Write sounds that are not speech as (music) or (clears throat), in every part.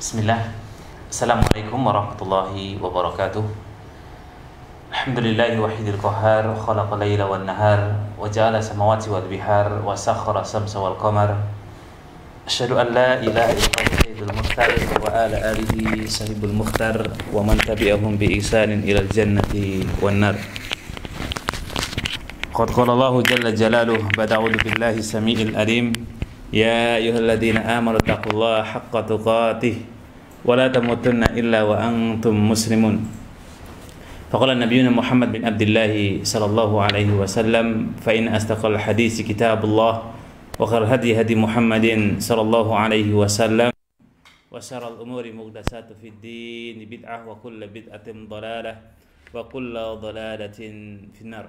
Bismillah Assalamualaikum warahmatullahi wabarakatuh Alhamdulillahi wahidil qahar Khalaqa layla wal nahar Waja'ala samawati wal bihar Wasakhara samsa wal qamar Asyadu an la ilaha illallah Sayyidul Mukhtar Wa ala alihi sahibul Mukhtar Wa man tabi'ahum bi isanin ilal jannati wal nar قد قال الله جل جلاله بدأ بالله السميع يا أيها الذين آمنوا اتقوا الله حق تقاته ولا تموتن إلا وأنتم مسلمون فقال نبينا محمد بن عبد الله صلى الله عليه وسلم فإن أصدق الحديث كتاب الله وخير الهدي هدي محمد صلى الله عليه وسلم وشر الأمور مقدسات في الدين بدعة وكل بدعة ضلالة وكل ضلالة في النار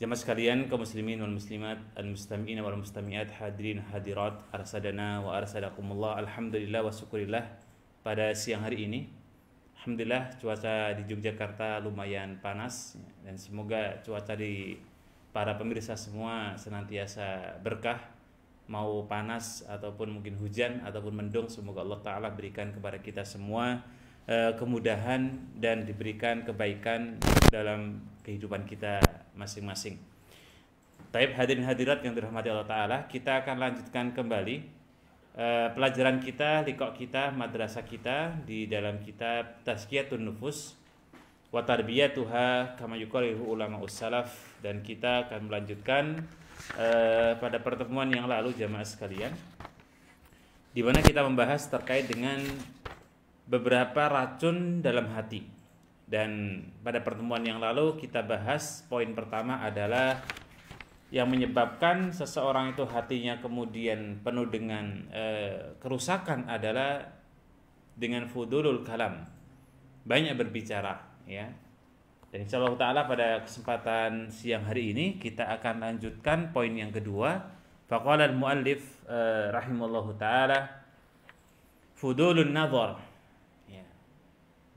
Jemaah sekalian kaum muslimin wal muslimat, al muslimin wal mustamiat hadirin hadirat, arsadana wa arsadakumullah. Alhamdulillah wa syukurillah pada siang hari ini. Alhamdulillah cuaca di Yogyakarta lumayan panas dan semoga cuaca di para pemirsa semua senantiasa berkah mau panas ataupun mungkin hujan ataupun mendung semoga Allah taala berikan kepada kita semua eh, kemudahan dan diberikan kebaikan dalam kehidupan kita masing-masing. Taib hadirin hadirat yang dirahmati Allah Ta'ala Kita akan lanjutkan kembali uh, Pelajaran kita, likok kita, madrasah kita Di dalam kitab Tazkiyatun Nufus Wa Tarbiyatuha Kama yukalihu ulama ussalaf Dan kita akan melanjutkan uh, Pada pertemuan yang lalu jamaah sekalian di mana kita membahas terkait dengan beberapa racun dalam hati dan pada pertemuan yang lalu kita bahas poin pertama adalah yang menyebabkan seseorang itu hatinya kemudian penuh dengan e, kerusakan adalah dengan fudulul kalam banyak berbicara ya dan insya Allah ta'ala pada kesempatan siang hari ini kita akan lanjutkan poin yang kedua faqala muallif e, eh, rahimallahu ta'ala fudulun nazar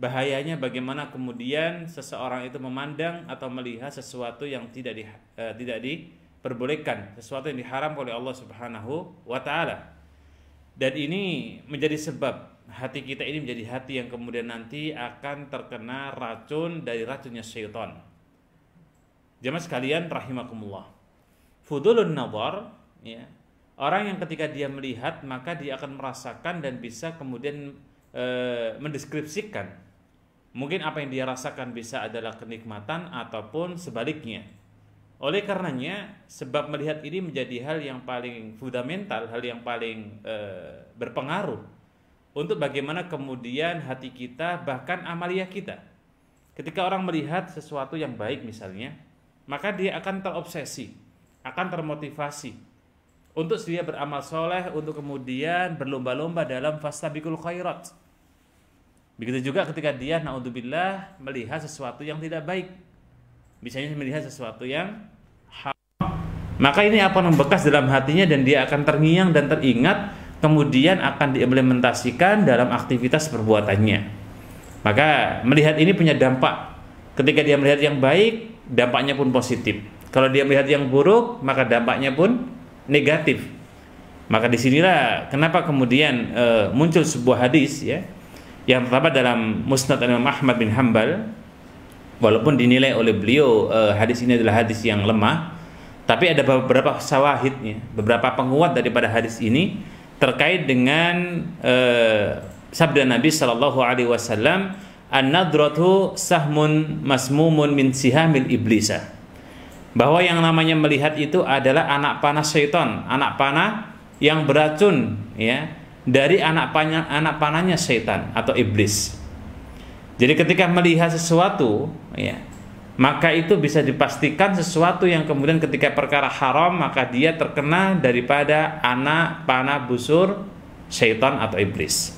bahayanya bagaimana kemudian seseorang itu memandang atau melihat sesuatu yang tidak di, uh, tidak diperbolehkan, sesuatu yang diharam oleh Allah Subhanahu wa taala. Dan ini menjadi sebab hati kita ini menjadi hati yang kemudian nanti akan terkena racun dari racunnya syaitan. Jemaah sekalian rahimakumullah. Fudulun nazar ya. Orang yang ketika dia melihat maka dia akan merasakan dan bisa kemudian eh, mendeskripsikan mungkin apa yang dia rasakan bisa adalah kenikmatan ataupun sebaliknya. Oleh karenanya, sebab melihat ini menjadi hal yang paling fundamental, hal yang paling e, berpengaruh untuk bagaimana kemudian hati kita bahkan amalia kita. Ketika orang melihat sesuatu yang baik misalnya, maka dia akan terobsesi, akan termotivasi untuk dia beramal soleh, untuk kemudian berlomba-lomba dalam fastabikul khairat Begitu juga ketika dia naudzubillah melihat sesuatu yang tidak baik. Misalnya melihat sesuatu yang haram, maka ini apa membekas dalam hatinya dan dia akan terngiang dan teringat kemudian akan diimplementasikan dalam aktivitas perbuatannya. Maka melihat ini punya dampak. Ketika dia melihat yang baik, dampaknya pun positif. Kalau dia melihat yang buruk, maka dampaknya pun negatif. Maka disinilah kenapa kemudian e, muncul sebuah hadis ya yang pertama dalam Musnad Imam Ahmad bin Hambal walaupun dinilai oleh beliau eh, hadis ini adalah hadis yang lemah tapi ada beberapa sawahidnya, beberapa penguat daripada hadis ini terkait dengan eh, sabda Nabi Shallallahu Alaihi Wasallam, an-nadratu sahmun masmumun min sihamil iblisah Bahwa yang namanya melihat itu adalah anak panah syaitan, anak panah yang beracun, ya, dari anak panah anak panahnya setan atau iblis. Jadi ketika melihat sesuatu, ya, maka itu bisa dipastikan sesuatu yang kemudian ketika perkara haram maka dia terkena daripada anak panah busur setan atau iblis.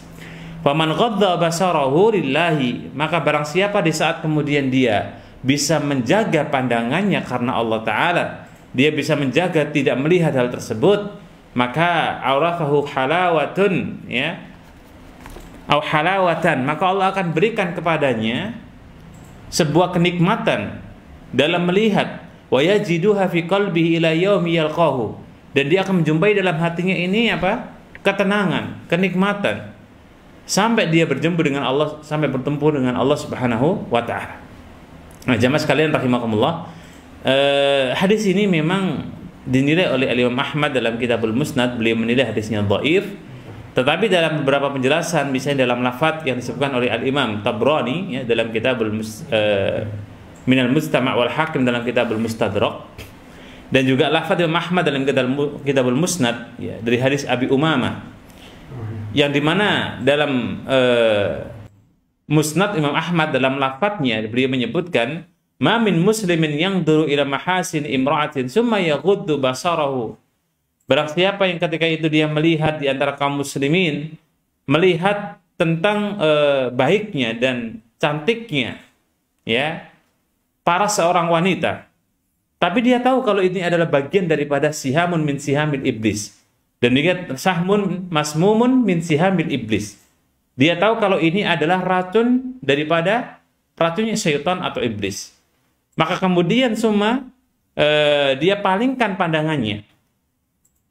Faman maka barang siapa di saat kemudian dia bisa menjaga pandangannya karena Allah taala, dia bisa menjaga tidak melihat hal tersebut, maka aurafahu halawatun ya au halawatan maka Allah akan berikan kepadanya sebuah kenikmatan dalam melihat wa yajiduha fi qalbihi ila yaumi yalqahu dan dia akan menjumpai dalam hatinya ini apa ketenangan kenikmatan sampai dia berjumpa dengan Allah sampai bertempur dengan Allah Subhanahu wa taala nah jamaah sekalian rahimakumullah eh, hadis ini memang dinilai oleh Imam Ahmad dalam kitabul Musnad beliau menilai hadisnya dhaif tetapi dalam beberapa penjelasan misalnya dalam lafadz yang disebutkan oleh Al Imam Tabrani ya dalam kitabul Mus, uh, Minal Mustama' wal Hakim dalam kitabul Mustadrak dan juga lafadz Imam Ahmad dalam kitabul, Musnad ya dari hadis Abi Umamah yang dimana dalam uh, Musnad Imam Ahmad dalam lafadznya beliau menyebutkan Mamin muslimin yang dulu ila mahasin imra'atin summa kudu basarahu. berarti siapa yang ketika itu dia melihat di antara kaum muslimin melihat tentang eh, baiknya dan cantiknya ya para seorang wanita. Tapi dia tahu kalau ini adalah bagian daripada sihamun min sihamil iblis. Dan juga sahmun masmumun min sihamil iblis. Dia tahu kalau ini adalah racun daripada racunnya syaitan atau iblis maka kemudian semua eh, dia palingkan pandangannya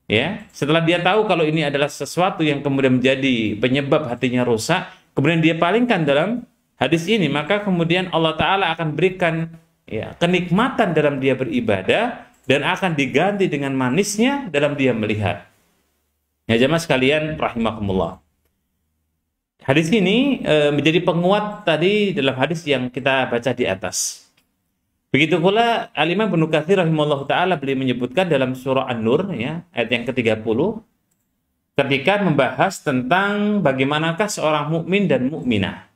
ya setelah dia tahu kalau ini adalah sesuatu yang kemudian menjadi penyebab hatinya rusak kemudian dia palingkan dalam hadis ini maka kemudian Allah taala akan berikan ya kenikmatan dalam dia beribadah dan akan diganti dengan manisnya dalam dia melihat ya jemaah sekalian rahimakumullah hadis ini e, menjadi penguat tadi dalam hadis yang kita baca di atas Begitu pula Alimah bin Katsir rahimahullah taala beliau menyebutkan dalam surah An-Nur ya ayat yang ke-30 ketika membahas tentang bagaimanakah seorang mukmin dan mukminah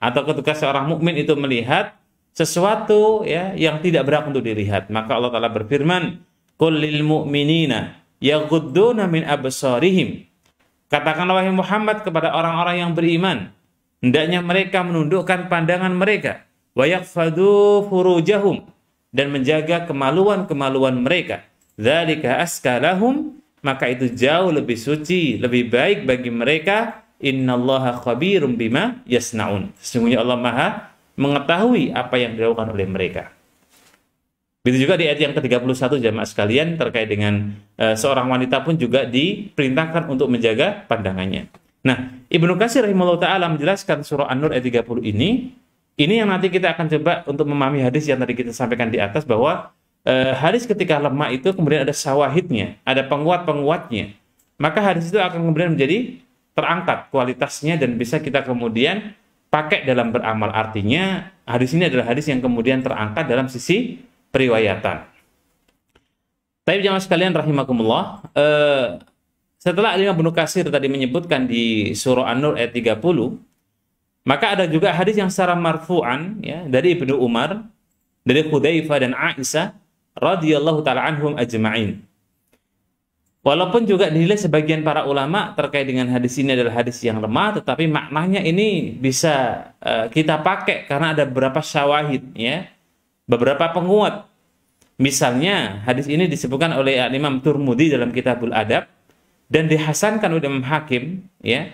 atau ketika seorang mukmin itu melihat sesuatu ya yang tidak berhak untuk dilihat maka Allah taala berfirman qul lil mu'minina yaghudduna min absarihim katakanlah wahai Muhammad kepada orang-orang yang beriman hendaknya mereka menundukkan pandangan mereka wayakfadu furujahum dan menjaga kemaluan-kemaluan mereka. Dzalika askalahum maka itu jauh lebih suci, lebih baik bagi mereka. Innallaha khabirum bima yasnaun. Sesungguhnya Allah Maha mengetahui apa yang dilakukan oleh mereka. Begitu juga di ayat yang ke-31 jamaah sekalian terkait dengan e, seorang wanita pun juga diperintahkan untuk menjaga pandangannya. Nah, Ibnu Katsir rahimahullah taala menjelaskan surah An-Nur ayat 30 ini ini yang nanti kita akan coba untuk memahami hadis yang tadi kita sampaikan di atas bahwa eh, hadis ketika lemah itu kemudian ada sawahitnya, ada penguat-penguatnya. Maka hadis itu akan kemudian menjadi terangkat kualitasnya dan bisa kita kemudian pakai dalam beramal. Artinya hadis ini adalah hadis yang kemudian terangkat dalam sisi periwayatan. Tapi jangan sekalian rahimakumullah. Eh, setelah Alimah Bunuh Kasir tadi menyebutkan di surah An-Nur ayat 30, maka ada juga hadis yang secara marfu'an ya dari Ibnu Umar, dari Hudzaifah dan Aisyah radhiyallahu taala anhum ajma'in. Walaupun juga dinilai sebagian para ulama terkait dengan hadis ini adalah hadis yang lemah, tetapi maknanya ini bisa uh, kita pakai karena ada beberapa syawahid ya, beberapa penguat. Misalnya hadis ini disebutkan oleh Imam Turmudi dalam Kitabul Adab dan dihasankan oleh Imam Hakim ya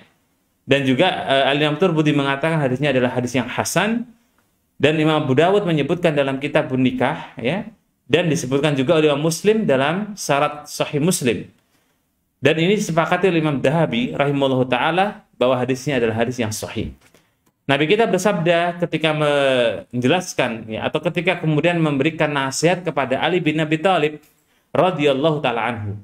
dan juga uh, Al-Imam Turbudi mengatakan hadisnya adalah hadis yang hasan dan Imam Abu Dawud menyebutkan dalam kitab Bunikah ya dan disebutkan juga oleh Imam Muslim dalam syarat sahih Muslim. Dan ini disepakati oleh Imam Dahabi rahimahullah taala bahwa hadisnya adalah hadis yang sahih. Nabi kita bersabda ketika menjelaskan ya, atau ketika kemudian memberikan nasihat kepada Ali bin Abi Thalib radhiyallahu taala anhu.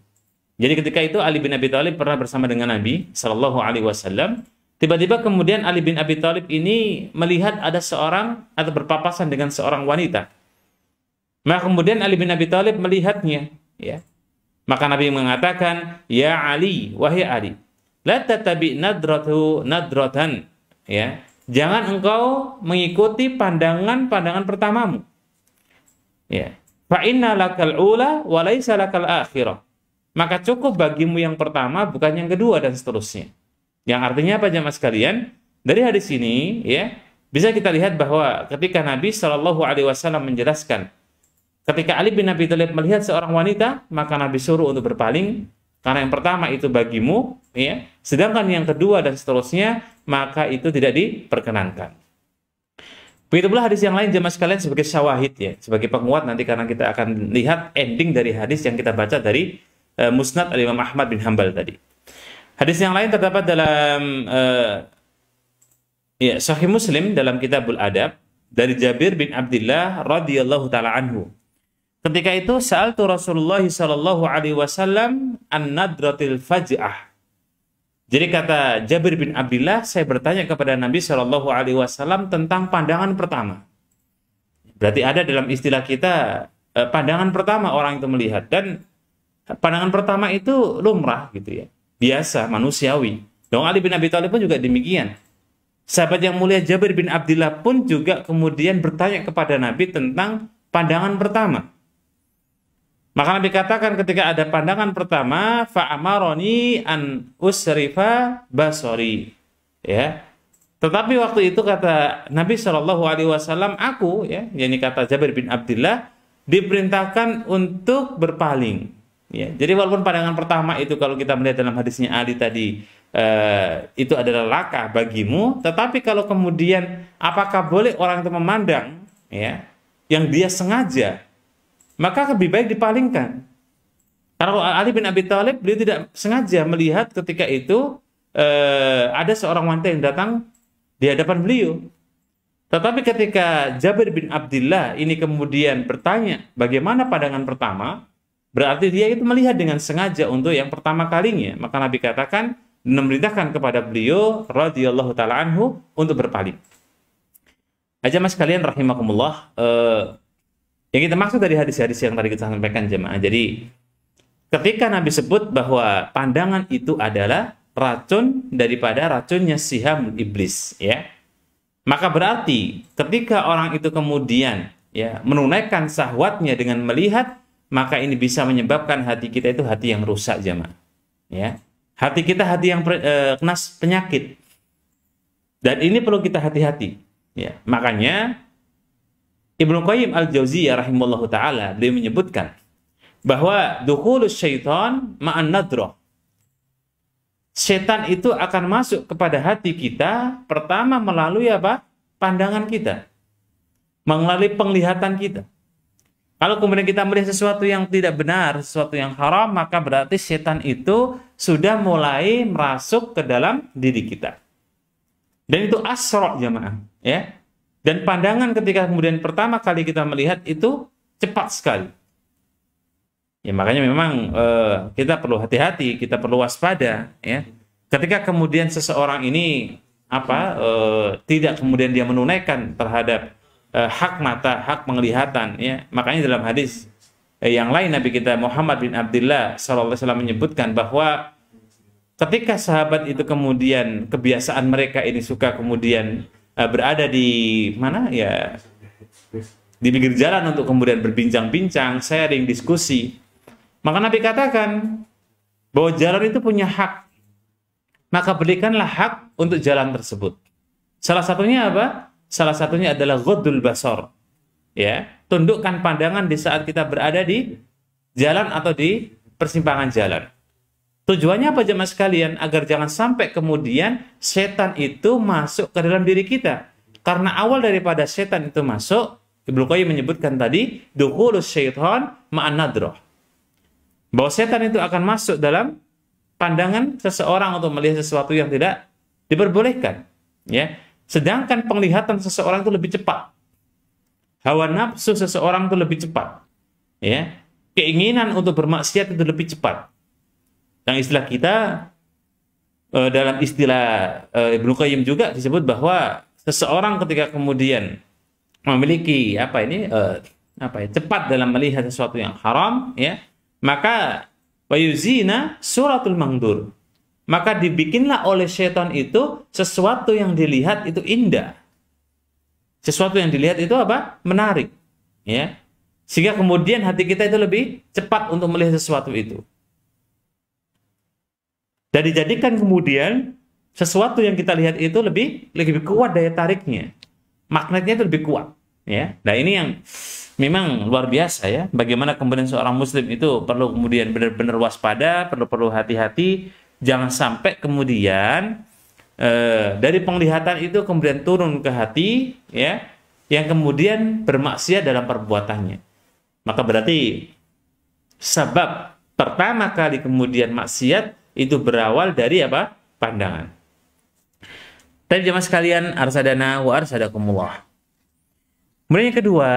Jadi ketika itu Ali bin Abi Thalib pernah bersama dengan Nabi Shallallahu alaihi wasallam Tiba-tiba kemudian Ali bin Abi Thalib ini melihat ada seorang atau berpapasan dengan seorang wanita. Maka kemudian Ali bin Abi Thalib melihatnya, ya. Maka Nabi mengatakan, "Ya Ali, wahai Ali, la tatabi nadratu nadratan." Ya. Jangan engkau mengikuti pandangan-pandangan pertamamu. Ya. Fa inna lakal ula wa laisa lakal akhirah. Maka cukup bagimu yang pertama bukan yang kedua dan seterusnya. Yang artinya apa jemaah sekalian? Dari hadis ini ya, bisa kita lihat bahwa ketika Nabi Shallallahu alaihi wasallam menjelaskan ketika Ali bin Abi Thalib melihat seorang wanita, maka Nabi suruh untuk berpaling karena yang pertama itu bagimu, ya. Sedangkan yang kedua dan seterusnya, maka itu tidak diperkenankan. Begitu pula hadis yang lain jemaah sekalian sebagai syawahid ya, sebagai penguat nanti karena kita akan lihat ending dari hadis yang kita baca dari eh, Musnad Al Imam Ahmad bin Hambal tadi. Hadis yang lain terdapat dalam uh, ya, Sahih Muslim dalam Kitabul Adab dari Jabir bin Abdullah radhiyallahu taala anhu. Ketika itu sa'altu Rasulullah shallallahu alaihi wasallam an-nadratil faj'ah. Jadi kata Jabir bin Abdullah, saya bertanya kepada Nabi Shallallahu Alaihi Wasallam tentang pandangan pertama. Berarti ada dalam istilah kita eh, pandangan pertama orang itu melihat dan pandangan pertama itu lumrah gitu ya biasa, manusiawi. Dong Ali bin Abi Thalib pun juga demikian. Sahabat yang mulia Jabir bin Abdullah pun juga kemudian bertanya kepada Nabi tentang pandangan pertama. Maka Nabi katakan ketika ada pandangan pertama, fa'amaroni an usrifa basori. Ya. Tetapi waktu itu kata Nabi Shallallahu Alaihi Wasallam, aku ya, yakni kata Jabir bin Abdullah, diperintahkan untuk berpaling. Ya, jadi walaupun pandangan pertama itu kalau kita melihat dalam hadisnya Ali tadi eh, itu adalah laka bagimu, tetapi kalau kemudian apakah boleh orang itu memandang ya yang dia sengaja, maka lebih baik dipalingkan. Kalau Ali bin Abi Thalib beliau tidak sengaja melihat ketika itu eh, ada seorang wanita yang datang di hadapan beliau. Tetapi ketika Jabir bin Abdullah ini kemudian bertanya bagaimana pandangan pertama, Berarti dia itu melihat dengan sengaja untuk yang pertama kalinya. Maka Nabi katakan memerintahkan kepada beliau radhiyallahu taala anhu untuk berpaling. Aja mas kalian rahimakumullah eh, yang kita maksud dari hadis-hadis yang tadi kita sampaikan jemaah. Jadi ketika Nabi sebut bahwa pandangan itu adalah racun daripada racunnya siham iblis ya. Maka berarti ketika orang itu kemudian ya menunaikan sahwatnya dengan melihat maka ini bisa menyebabkan hati kita itu hati yang rusak jemaah. Ya. Hati kita hati yang eh, kena penyakit. Dan ini perlu kita hati-hati. Ya. Makanya Ibnu Qayyim Al-Jauziyah rahimullah taala beliau menyebutkan bahwa dukhulus syaitan ma'an nadroh. Setan itu akan masuk kepada hati kita pertama melalui apa? pandangan kita. Melalui penglihatan kita. Kalau kemudian kita melihat sesuatu yang tidak benar, sesuatu yang haram, maka berarti setan itu sudah mulai merasuk ke dalam diri kita. Dan itu asrok jamaah, ya. Dan pandangan ketika kemudian pertama kali kita melihat itu cepat sekali. Ya makanya memang eh, kita perlu hati-hati, kita perlu waspada, ya. Ketika kemudian seseorang ini apa eh, tidak kemudian dia menunaikan terhadap Eh, hak mata, hak penglihatan ya. Makanya dalam hadis eh, yang lain Nabi kita Muhammad bin Abdullah sallallahu alaihi wasallam menyebutkan bahwa ketika sahabat itu kemudian kebiasaan mereka ini suka kemudian eh, berada di mana ya di pinggir jalan untuk kemudian berbincang-bincang, sharing, diskusi. Maka Nabi katakan bahwa jalan itu punya hak. Maka belikanlah hak untuk jalan tersebut. Salah satunya apa? Salah satunya adalah godul basor, Ya, tundukkan pandangan di saat kita berada di jalan atau di persimpangan jalan. Tujuannya apa jemaah sekalian? Agar jangan sampai kemudian setan itu masuk ke dalam diri kita. Karena awal daripada setan itu masuk, Ibnu Qayyim menyebutkan tadi, dukhulus syaitan ma'an nadroh. Bahwa setan itu akan masuk dalam pandangan seseorang untuk melihat sesuatu yang tidak diperbolehkan. Ya, Sedangkan penglihatan seseorang itu lebih cepat. Hawa nafsu seseorang itu lebih cepat. Ya. Keinginan untuk bermaksiat itu lebih cepat. Yang istilah kita eh, dalam istilah eh, Ibnu Qayyim juga disebut bahwa seseorang ketika kemudian memiliki apa ini eh, apa ya cepat dalam melihat sesuatu yang haram ya maka wayuzina suratul mangdur maka dibikinlah oleh setan itu sesuatu yang dilihat itu indah. Sesuatu yang dilihat itu apa? Menarik. Ya. Sehingga kemudian hati kita itu lebih cepat untuk melihat sesuatu itu. Dan dijadikan kemudian sesuatu yang kita lihat itu lebih lebih kuat daya tariknya. Magnetnya itu lebih kuat, ya. Nah, ini yang memang luar biasa ya. Bagaimana kemudian seorang muslim itu perlu kemudian benar-benar waspada, perlu perlu hati-hati jangan sampai kemudian eh, dari penglihatan itu kemudian turun ke hati ya yang kemudian bermaksiat dalam perbuatannya maka berarti sebab pertama kali kemudian maksiat itu berawal dari apa pandangan tapi jemaah sekalian arsadana wa arsadakumullah kemudian yang kedua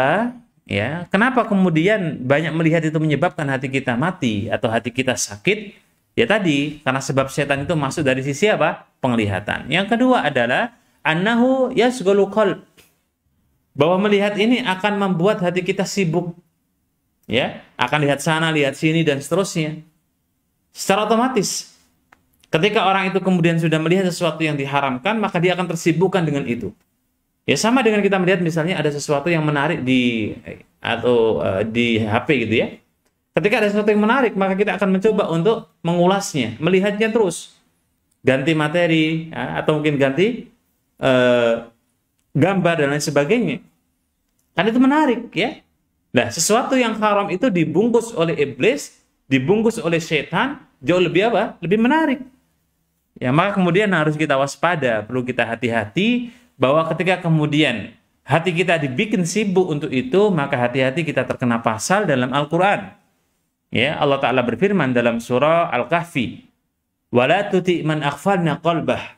ya kenapa kemudian banyak melihat itu menyebabkan hati kita mati atau hati kita sakit Ya tadi, karena sebab setan itu masuk dari sisi apa? Penglihatan. Yang kedua adalah anahu ya qalb. Bahwa melihat ini akan membuat hati kita sibuk. Ya, akan lihat sana, lihat sini dan seterusnya. Secara otomatis ketika orang itu kemudian sudah melihat sesuatu yang diharamkan, maka dia akan tersibukkan dengan itu. Ya sama dengan kita melihat misalnya ada sesuatu yang menarik di eh, atau uh, di HP gitu ya Ketika ada sesuatu yang menarik, maka kita akan mencoba untuk mengulasnya, melihatnya terus. Ganti materi, ya, atau mungkin ganti eh, gambar dan lain sebagainya. Kan itu menarik ya. Nah, sesuatu yang haram itu dibungkus oleh iblis, dibungkus oleh setan, jauh lebih apa? Lebih menarik. Ya, maka kemudian harus kita waspada, perlu kita hati-hati bahwa ketika kemudian hati kita dibikin sibuk untuk itu, maka hati-hati kita terkena pasal dalam Al-Qur'an. Ya, Allah Ta'ala berfirman dalam surah Al-Kahfi. Wala tuti man akhfalna qalbah.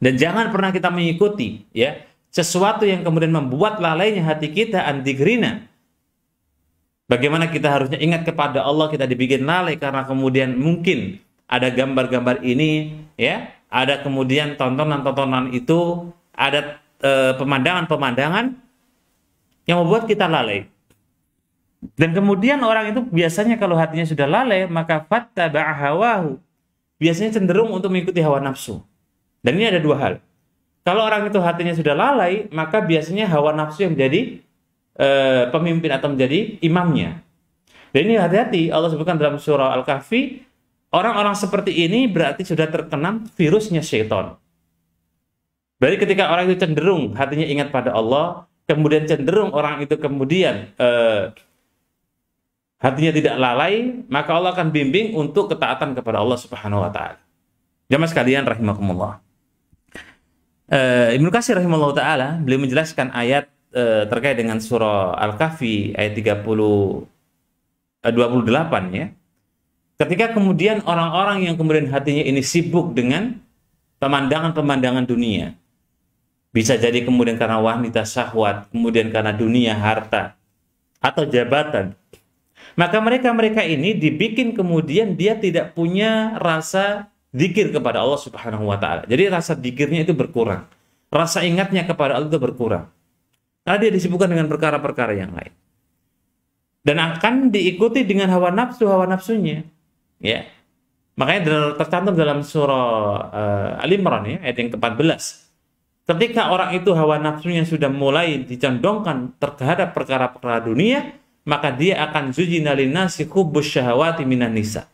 Dan jangan pernah kita mengikuti ya sesuatu yang kemudian membuat lalainya hati kita antigrina. Bagaimana kita harusnya ingat kepada Allah kita dibikin lalai karena kemudian mungkin ada gambar-gambar ini ya, ada kemudian tontonan-tontonan itu, ada eh, pemandangan-pemandangan yang membuat kita lalai. Dan kemudian orang itu biasanya kalau hatinya sudah lalai, maka fatta ba'ahawahu. Biasanya cenderung untuk mengikuti hawa nafsu. Dan ini ada dua hal. Kalau orang itu hatinya sudah lalai, maka biasanya hawa nafsu yang menjadi e, pemimpin atau menjadi imamnya. Dan ini hati-hati, Allah sebutkan dalam surah Al-Kahfi, orang-orang seperti ini berarti sudah terkena virusnya syaitan. Berarti ketika orang itu cenderung hatinya ingat pada Allah, kemudian cenderung orang itu kemudian eh, hatinya tidak lalai, maka Allah akan bimbing untuk ketaatan kepada Allah Subhanahu wa taala. Jamaah sekalian rahimakumullah. E, Ibnu Katsir rahimahullah taala beliau menjelaskan ayat e, terkait dengan surah Al-Kahfi ayat 30 e, 28 ya. Ketika kemudian orang-orang yang kemudian hatinya ini sibuk dengan pemandangan-pemandangan dunia. Bisa jadi kemudian karena wanita syahwat, kemudian karena dunia harta atau jabatan maka mereka-mereka ini dibikin kemudian dia tidak punya rasa dikir kepada Allah Subhanahu wa taala. Jadi rasa dikirnya itu berkurang. Rasa ingatnya kepada Allah itu berkurang. Karena dia disibukkan dengan perkara-perkara yang lain. Dan akan diikuti dengan hawa nafsu, hawa nafsunya. Ya. Makanya tercantum dalam surah uh, Al-Imran ya, ayat yang ke-14. Ketika orang itu hawa nafsunya sudah mulai dicondongkan terhadap perkara-perkara dunia, maka dia akan zujina linnasi kubus syahawati minan nisa.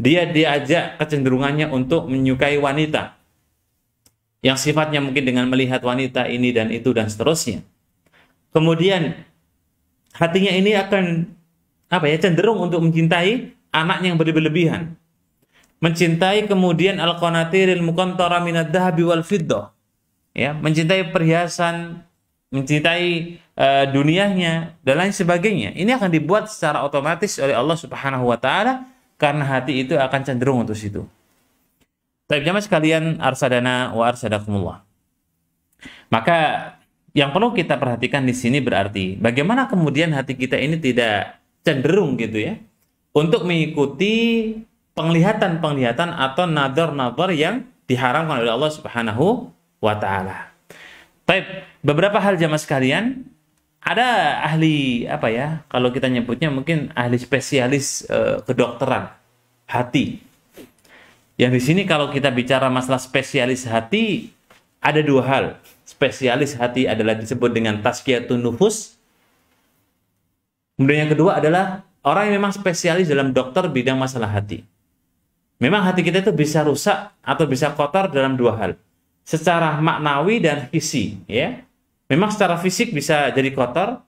Dia diajak kecenderungannya untuk menyukai wanita. Yang sifatnya mungkin dengan melihat wanita ini dan itu dan seterusnya. Kemudian hatinya ini akan apa ya cenderung untuk mencintai anaknya yang berlebihan. Mencintai kemudian al-qanatiril muqantara minad dhahabi wal fiddah. Ya, mencintai perhiasan mencintai uh, dunianya dan lain sebagainya. Ini akan dibuat secara otomatis oleh Allah Subhanahu wa taala karena hati itu akan cenderung untuk situ. Tapi jamaah sekalian arsadana wa arsadakumullah. Maka yang perlu kita perhatikan di sini berarti bagaimana kemudian hati kita ini tidak cenderung gitu ya untuk mengikuti penglihatan-penglihatan atau nazar nazar yang diharamkan oleh Allah Subhanahu wa taala. Tapi beberapa hal jamaah sekalian, ada ahli apa ya? Kalau kita nyebutnya mungkin ahli spesialis e, kedokteran hati. Yang di sini kalau kita bicara masalah spesialis hati, ada dua hal. Spesialis hati adalah disebut dengan tazkiyatun nufus. Kemudian yang kedua adalah orang yang memang spesialis dalam dokter bidang masalah hati. Memang hati kita itu bisa rusak atau bisa kotor dalam dua hal secara maknawi dan isi ya memang secara fisik bisa jadi kotor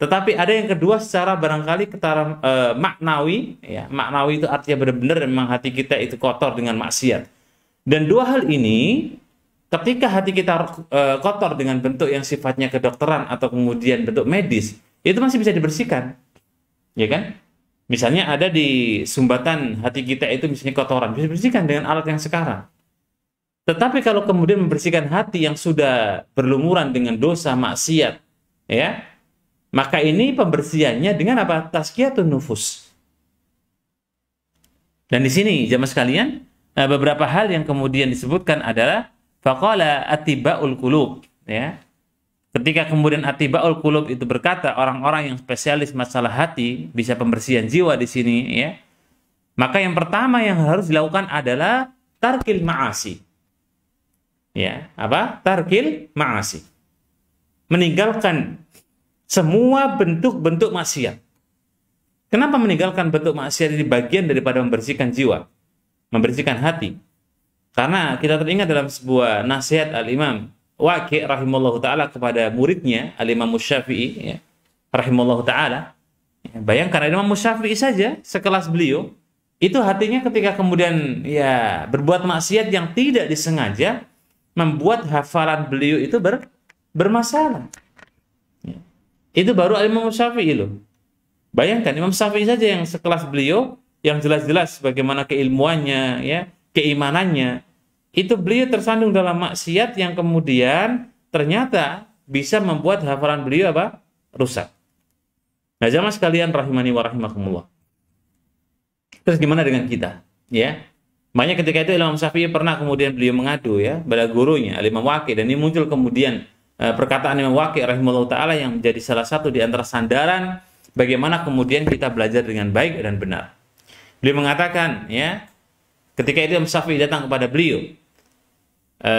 tetapi ada yang kedua secara barangkali ketara e, maknawi ya maknawi itu artinya benar-benar memang hati kita itu kotor dengan maksiat dan dua hal ini ketika hati kita e, kotor dengan bentuk yang sifatnya kedokteran atau kemudian bentuk medis itu masih bisa dibersihkan ya kan Misalnya ada di sumbatan hati kita itu misalnya kotoran, bisa dibersihkan dengan alat yang sekarang. Tetapi kalau kemudian membersihkan hati yang sudah berlumuran dengan dosa maksiat, ya, maka ini pembersihannya dengan apa? Tazkiyatun nufus. Dan di sini jamaah sekalian, eh, beberapa hal yang kemudian disebutkan adalah faqala atibaul qulub, ya. Ketika kemudian atibaul qulub itu berkata orang-orang yang spesialis masalah hati bisa pembersihan jiwa di sini, ya. Maka yang pertama yang harus dilakukan adalah tarkil ma'asi, ya apa tarkil maasi meninggalkan semua bentuk-bentuk maksiat kenapa meninggalkan bentuk maksiat ini bagian daripada membersihkan jiwa membersihkan hati karena kita teringat dalam sebuah nasihat al-imam Waqi rahimallahu taala kepada muridnya al-imam Syafi'i ya, rahimallahu taala ya, bayangkan al-imam saja sekelas beliau itu hatinya ketika kemudian ya berbuat maksiat yang tidak disengaja membuat hafalan beliau itu ber, bermasalah. Ya. Itu baru Imam Syafi'i loh. Bayangkan Imam Syafi'i saja yang sekelas beliau yang jelas-jelas bagaimana keilmuannya ya, keimanannya itu beliau tersandung dalam maksiat yang kemudian ternyata bisa membuat hafalan beliau apa? rusak. Nah, jamaah sekalian rahimani wa rahimakumullah. Terus gimana dengan kita? Ya. Makanya ketika itu Imam Syafi'i pernah kemudian beliau mengadu ya pada gurunya Imam Waqi dan ini muncul kemudian e, perkataan Imam Waqi rahimahullah taala yang menjadi salah satu di antara sandaran bagaimana kemudian kita belajar dengan baik dan benar. Beliau mengatakan ya ketika itu Imam Syafi'i datang kepada beliau e,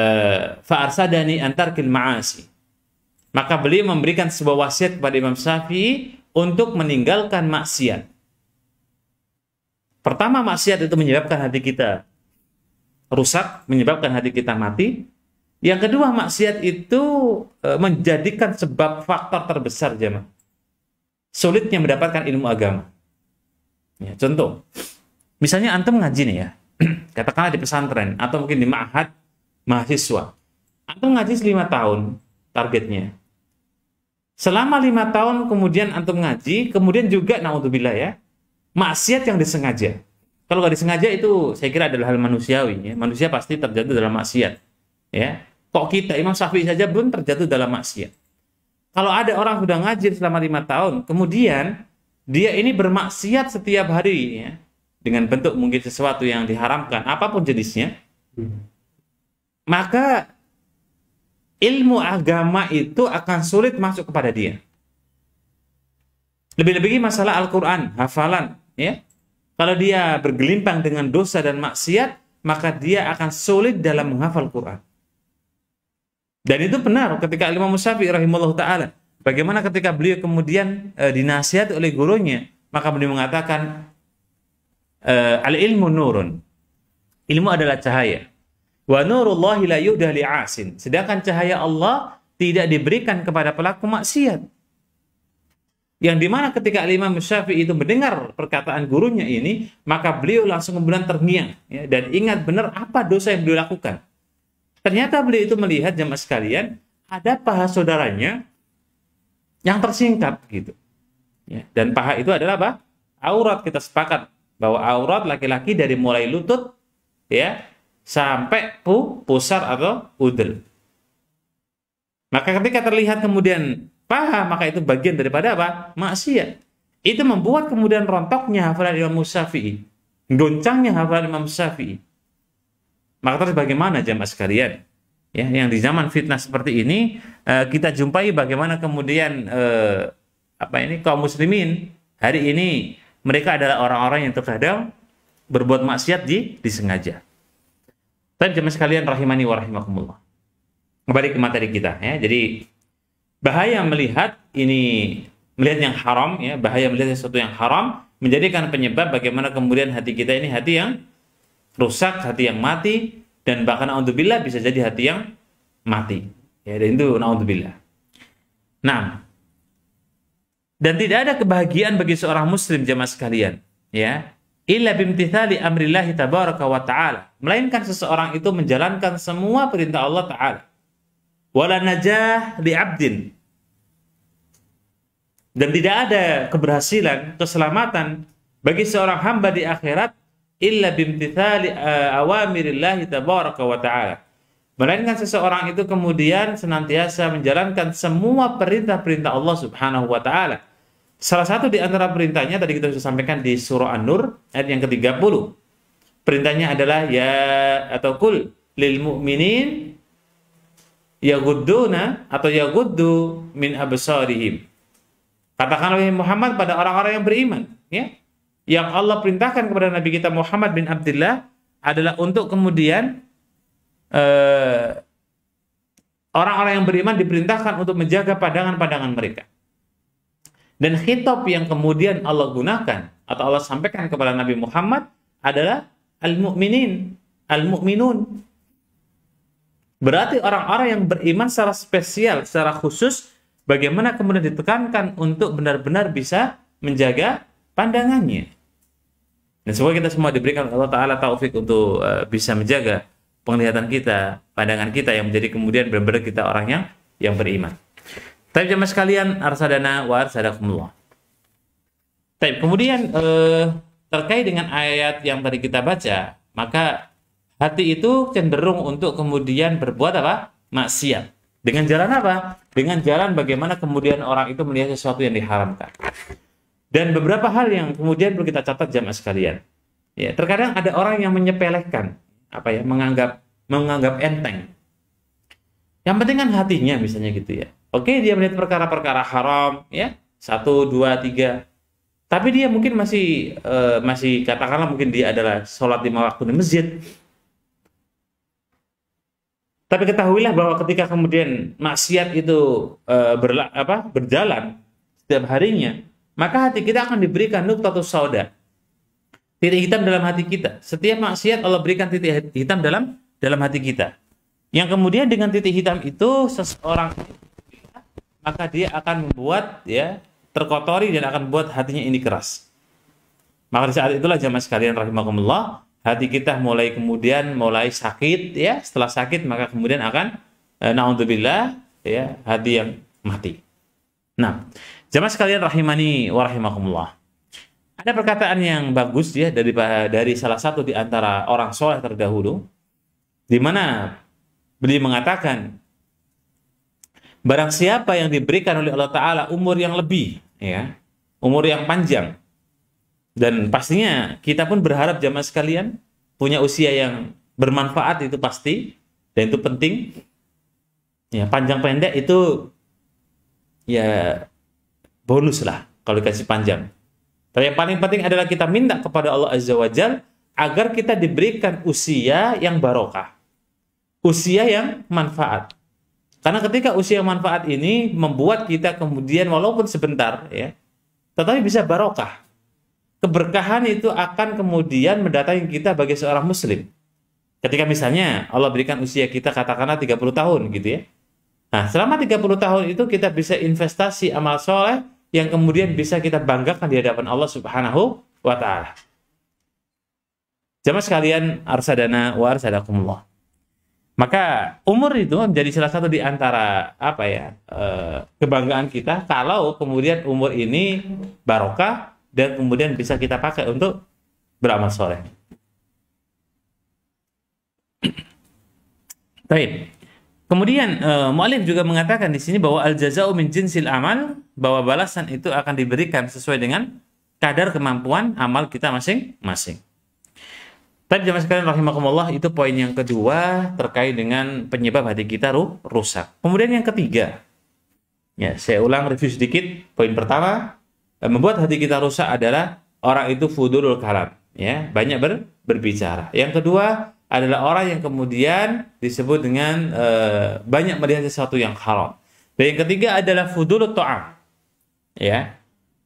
fa'arsadani antar ma'asi. Maka beliau memberikan sebuah wasiat kepada Imam Syafi'i untuk meninggalkan maksiat Pertama maksiat itu menyebabkan hati kita rusak, menyebabkan hati kita mati. Yang kedua maksiat itu e, menjadikan sebab faktor terbesar jemaah sulitnya mendapatkan ilmu agama. Ya, contoh, misalnya antum ngaji nih ya, (clears throat) katakanlah di pesantren atau mungkin di ma'had mahasiswa. Antum ngaji lima tahun targetnya. Selama lima tahun kemudian antum ngaji, kemudian juga naudzubillah ya, maksiat yang disengaja. Kalau nggak disengaja itu saya kira adalah hal manusiawi. Ya. Manusia pasti terjatuh dalam maksiat. Ya, kok kita Imam Syafi'i saja belum terjatuh dalam maksiat. Kalau ada orang sudah ngaji selama lima tahun, kemudian dia ini bermaksiat setiap hari ya, dengan bentuk mungkin sesuatu yang diharamkan, apapun jenisnya, maka ilmu agama itu akan sulit masuk kepada dia. Lebih-lebih masalah Al-Quran, hafalan, ya. Kalau dia bergelimpang dengan dosa dan maksiat, maka dia akan sulit dalam menghafal Quran. Dan itu benar ketika Imam Syafi'i rahimahullah taala. Bagaimana ketika beliau kemudian e, eh, dinasihat oleh gurunya, maka beliau mengatakan e, eh, al ilmu nurun. Ilmu adalah cahaya. Wa nurullahi la yudah asin Sedangkan cahaya Allah tidak diberikan kepada pelaku maksiat yang dimana ketika Imam Syafi'i itu mendengar perkataan gurunya ini, maka beliau langsung kemudian terngiang ya, dan ingat benar apa dosa yang beliau lakukan. Ternyata beliau itu melihat jemaah sekalian ada paha saudaranya yang tersingkap gitu. Ya, dan paha itu adalah apa? Aurat kita sepakat bahwa aurat laki-laki dari mulai lutut ya sampai pu, pusar atau udel. Maka ketika terlihat kemudian paha maka itu bagian daripada apa maksiat itu membuat kemudian rontoknya hafalan Imam Syafi'i goncangnya hafalan Imam Syafi'i maka terus bagaimana jamaah sekalian ya yang di zaman fitnah seperti ini eh, kita jumpai bagaimana kemudian eh, apa ini kaum muslimin hari ini mereka adalah orang-orang yang terkadang berbuat maksiat di disengaja tapi jamaah sekalian rahimani wa rahimakumullah kembali ke materi kita ya jadi bahaya melihat ini melihat yang haram ya bahaya melihat sesuatu yang haram menjadikan penyebab bagaimana kemudian hati kita ini hati yang rusak hati yang mati dan bahkan naudzubillah bisa jadi hati yang mati ya dan itu naudzubillah nah dan tidak ada kebahagiaan bagi seorang muslim jemaah sekalian ya illa bimtithali amrillahi tabaraka wa ta'ala melainkan seseorang itu menjalankan semua perintah Allah taala wala najah li abdin dan tidak ada keberhasilan keselamatan bagi seorang hamba di akhirat illa bimtithali eh, awamirillah tabaraka wa ta'ala melainkan seseorang itu kemudian senantiasa menjalankan semua perintah-perintah Allah Subhanahu wa taala salah satu di antara perintahnya tadi kita sudah sampaikan di surah An-Nur ayat yang ke-30 perintahnya adalah ya atau kul lil mu'minin Yaguduna atau Yagudu min absarihim. Katakanlah Muhammad pada orang-orang yang beriman, ya. Yang Allah perintahkan kepada Nabi kita Muhammad bin Abdullah adalah untuk kemudian orang eh, orang-orang yang beriman diperintahkan untuk menjaga pandangan-pandangan mereka. Dan khitab yang kemudian Allah gunakan atau Allah sampaikan kepada Nabi Muhammad adalah al-mu'minin, al-mu'minun, Berarti orang-orang yang beriman secara spesial, secara khusus, bagaimana kemudian ditekankan untuk benar-benar bisa menjaga pandangannya. Dan semoga kita semua diberikan Allah Ta'ala taufik untuk eh, bisa menjaga penglihatan kita, pandangan kita yang menjadi kemudian benar-benar kita orang yang yang beriman. Tapi jemaah sekalian, arsadana wa arsadakumullah. Tapi kemudian eh, terkait dengan ayat yang tadi kita baca, maka hati itu cenderung untuk kemudian berbuat apa? Maksiat. Dengan jalan apa? Dengan jalan bagaimana kemudian orang itu melihat sesuatu yang diharamkan. Dan beberapa hal yang kemudian perlu kita catat jamaah sekalian. Ya, terkadang ada orang yang menyepelekan, apa ya, menganggap menganggap enteng. Yang penting kan hatinya misalnya gitu ya. Oke, dia melihat perkara-perkara haram, ya, satu, dua, tiga. Tapi dia mungkin masih uh, masih katakanlah mungkin dia adalah sholat lima waktu di masjid, tapi ketahuilah bahwa ketika kemudian maksiat itu e, berla, apa, berjalan setiap harinya, maka hati kita akan diberikan nuktatus sauda. Titik hitam dalam hati kita. Setiap maksiat Allah berikan titik hitam dalam dalam hati kita. Yang kemudian dengan titik hitam itu seseorang maka dia akan membuat ya terkotori dan akan membuat hatinya ini keras. Maka di saat itulah jamaah sekalian rahimakumullah hati kita mulai kemudian mulai sakit ya setelah sakit maka kemudian akan eh, naudzubillah ya hati yang mati. Nah, jamaah sekalian rahimani wa Ada perkataan yang bagus ya dari dari salah satu di antara orang soleh terdahulu di mana beliau mengatakan barang siapa yang diberikan oleh Allah taala umur yang lebih ya, umur yang panjang dan hmm. pastinya kita pun berharap jamaah sekalian punya usia yang bermanfaat itu pasti dan itu penting. Ya, panjang pendek itu ya bonus lah kalau dikasih panjang. Tapi yang paling penting adalah kita minta kepada Allah Azza wa Jal agar kita diberikan usia yang barokah. Usia yang manfaat. Karena ketika usia manfaat ini membuat kita kemudian walaupun sebentar ya, tetapi bisa barokah keberkahan itu akan kemudian mendatangi kita bagi seorang muslim. Ketika misalnya Allah berikan usia kita katakanlah 30 tahun gitu ya. Nah, selama 30 tahun itu kita bisa investasi amal soleh yang kemudian bisa kita banggakan di hadapan Allah Subhanahu wa taala. Jamaah sekalian, arsadana wa arsadakumullah. Maka umur itu menjadi salah satu di antara apa ya, eh, kebanggaan kita kalau kemudian umur ini barokah dan kemudian bisa kita pakai untuk beramal soleh. (clears throat) Baik. Kemudian uh, mu'alif juga mengatakan di sini bahwa al jazau min jinsil amal bahwa balasan itu akan diberikan sesuai dengan kadar kemampuan amal kita masing-masing. Tapi jamaah sekalian rahimakumullah itu poin yang kedua terkait dengan penyebab hati kita rusak. Kemudian yang ketiga. Ya, saya ulang review sedikit. Poin pertama, membuat hati kita rusak adalah orang itu fudulul kalam, ya, banyak ber, berbicara. Yang kedua adalah orang yang kemudian disebut dengan e, banyak melihat sesuatu yang haram. Dan yang ketiga adalah fudulut toam, Ya.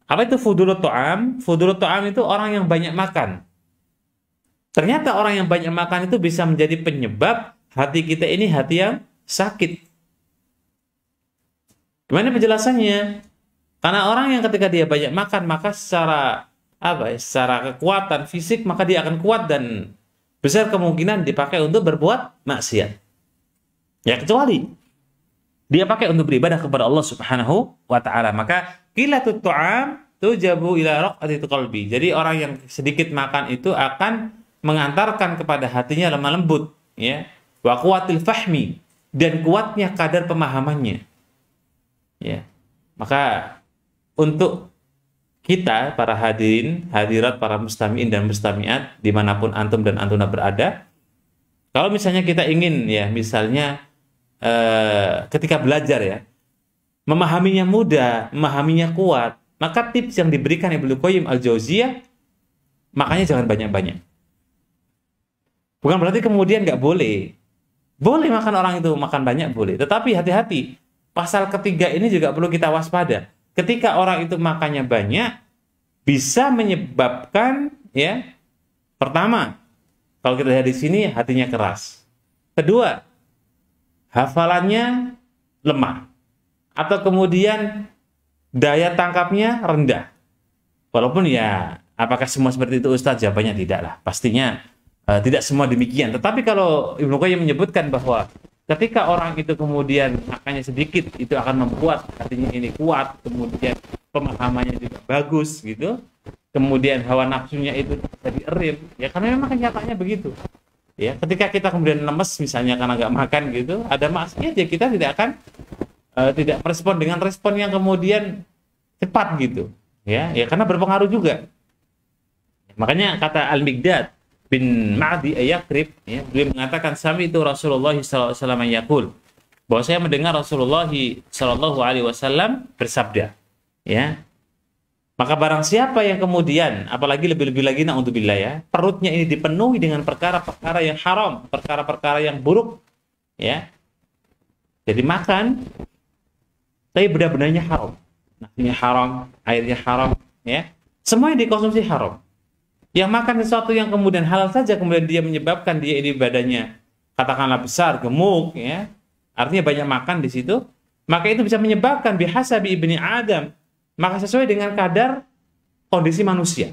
Apa itu fudulut toam? Fudulut toam itu orang yang banyak makan. Ternyata orang yang banyak makan itu bisa menjadi penyebab hati kita ini hati yang sakit. Gimana penjelasannya? Karena orang yang ketika dia banyak makan, maka secara apa ya, secara kekuatan fisik maka dia akan kuat dan besar kemungkinan dipakai untuk berbuat maksiat. Ya kecuali dia pakai untuk beribadah kepada Allah Subhanahu wa taala. Maka kila tu'am tujabu ila raqati qalbi. Jadi orang yang sedikit makan itu akan mengantarkan kepada hatinya lemah lembut, ya. Wa quwatil fahmi dan kuatnya kadar pemahamannya. Ya. Maka untuk kita para hadirin, hadirat para mustamiin dan mustamiat dimanapun antum dan antuna berada. Kalau misalnya kita ingin ya misalnya eh, ketika belajar ya memahaminya mudah, memahaminya kuat, maka tips yang diberikan Ibnu Qayyim al-Jauziyah makanya jangan banyak-banyak. Bukan berarti kemudian nggak boleh. Boleh makan orang itu, makan banyak boleh. Tetapi hati-hati, pasal ketiga ini juga perlu kita waspada ketika orang itu makannya banyak bisa menyebabkan ya pertama kalau kita lihat di sini hatinya keras. Kedua, hafalannya lemah atau kemudian daya tangkapnya rendah. Walaupun ya apakah semua seperti itu Ustaz? Jawabannya tidak lah. Pastinya uh, tidak semua demikian. Tetapi kalau Ibnu Qayyim menyebutkan bahwa ketika orang itu kemudian makanya sedikit itu akan membuat hatinya ini kuat kemudian pemahamannya juga bagus gitu kemudian hawa nafsunya itu jadi erim ya karena memang kenyataannya begitu ya ketika kita kemudian lemes misalnya karena nggak makan gitu ada maksudnya ya kita tidak akan uh, tidak merespon dengan respon yang kemudian cepat gitu ya ya karena berpengaruh juga makanya kata al migdad bin Ma'di Ayakrib ya, beliau mengatakan sami itu Rasulullah SAW yakul bahwa saya mendengar Rasulullah SAW Wasallam bersabda ya maka barang siapa yang kemudian, apalagi lebih-lebih lagi na'udzubillah ya, perutnya ini dipenuhi dengan perkara-perkara yang haram, perkara-perkara yang buruk, ya. Jadi makan, tapi benda-bendanya haram. Nasinya haram, airnya haram, ya. yang dikonsumsi haram. Yang makan sesuatu yang kemudian halal saja kemudian dia menyebabkan dia ini badannya katakanlah besar, gemuk ya. Artinya banyak makan di situ, maka itu bisa menyebabkan bihasabi ibni Adam. Maka sesuai dengan kadar kondisi manusia.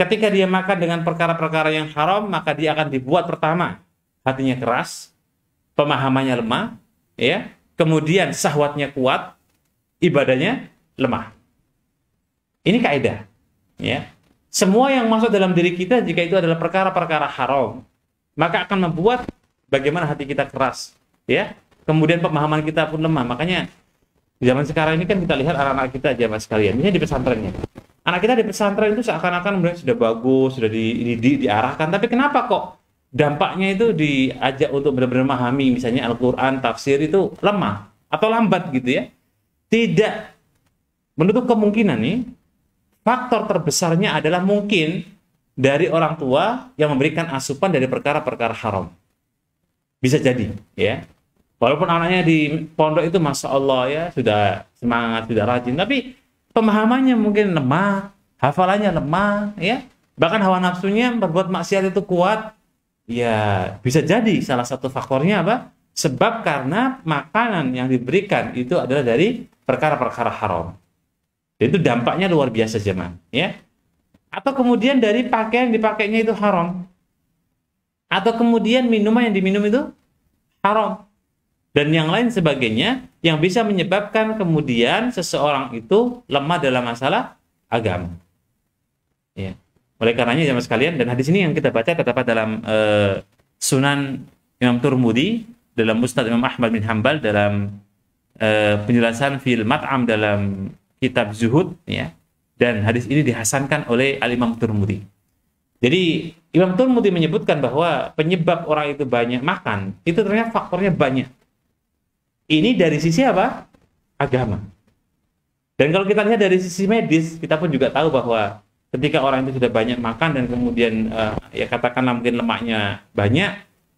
Ketika dia makan dengan perkara-perkara yang haram, maka dia akan dibuat pertama hatinya keras, pemahamannya lemah, ya. Kemudian sahwatnya kuat, ibadahnya lemah. Ini kaidah, ya. Semua yang masuk dalam diri kita jika itu adalah perkara-perkara haram, maka akan membuat bagaimana hati kita keras, ya. Kemudian pemahaman kita pun lemah. Makanya zaman sekarang ini kan kita lihat anak-anak kita aja mas kalian. Misalnya di pesantrennya. Anak kita di pesantren itu seakan-akan mereka sudah bagus, sudah di, diarahkan, tapi kenapa kok dampaknya itu diajak untuk benar-benar memahami misalnya Al-Qur'an, tafsir itu lemah atau lambat gitu ya. Tidak menutup kemungkinan nih faktor terbesarnya adalah mungkin dari orang tua yang memberikan asupan dari perkara-perkara haram. Bisa jadi, ya. Walaupun anaknya di pondok itu masya Allah ya sudah semangat, sudah rajin, tapi pemahamannya mungkin lemah, hafalannya lemah, ya. Bahkan hawa nafsunya berbuat maksiat itu kuat, ya bisa jadi salah satu faktornya apa? Sebab karena makanan yang diberikan itu adalah dari perkara-perkara haram itu dampaknya luar biasa jemaah ya atau kemudian dari pakaian dipakainya itu haram atau kemudian minuman yang diminum itu haram dan yang lain sebagainya yang bisa menyebabkan kemudian seseorang itu lemah dalam masalah agama ya oleh karenanya jemaah sekalian dan hadis ini yang kita baca terdapat dalam uh, Sunan Imam Turmudi dalam Musnad Imam Ahmad bin Hambal dalam uh, penjelasan fil mat'am dalam kitab Zuhud ya dan hadis ini dihasankan oleh Al Imam Turmudi. Jadi Imam Turmudi menyebutkan bahwa penyebab orang itu banyak makan itu ternyata faktornya banyak. Ini dari sisi apa? Agama. Dan kalau kita lihat dari sisi medis, kita pun juga tahu bahwa ketika orang itu sudah banyak makan dan kemudian uh, ya katakanlah mungkin lemaknya banyak,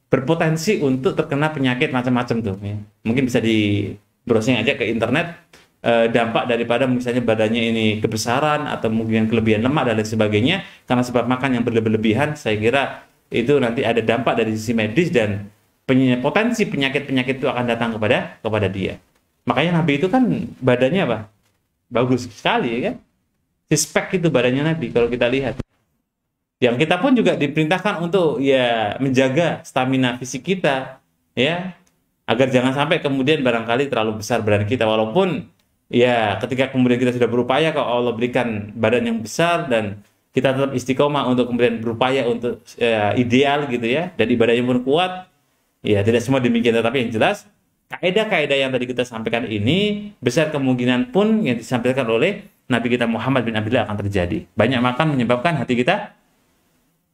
berpotensi untuk terkena penyakit macam-macam tuh. Ya. Mungkin bisa di browsing aja ke internet Eh, dampak daripada misalnya badannya ini kebesaran atau mungkin kelebihan lemak dan lain sebagainya karena sebab makan yang berlebihan saya kira itu nanti ada dampak dari sisi medis dan potensi penyakit-penyakit itu akan datang kepada kepada dia. Makanya Nabi itu kan badannya apa? Bagus sekali ya kan? Sispek itu badannya Nabi kalau kita lihat. Yang kita pun juga diperintahkan untuk ya menjaga stamina fisik kita ya agar jangan sampai kemudian barangkali terlalu besar badan kita walaupun Ya, ketika kemudian kita sudah berupaya, kalau Allah berikan badan yang besar dan kita tetap istiqomah untuk kemudian berupaya untuk ya, ideal gitu ya, dan ibadahnya pun kuat, ya tidak semua demikian, tetapi yang jelas kaidah-kaidah yang tadi kita sampaikan ini besar kemungkinan pun yang disampaikan oleh Nabi kita Muhammad bin Abdullah akan terjadi. Banyak makan menyebabkan hati kita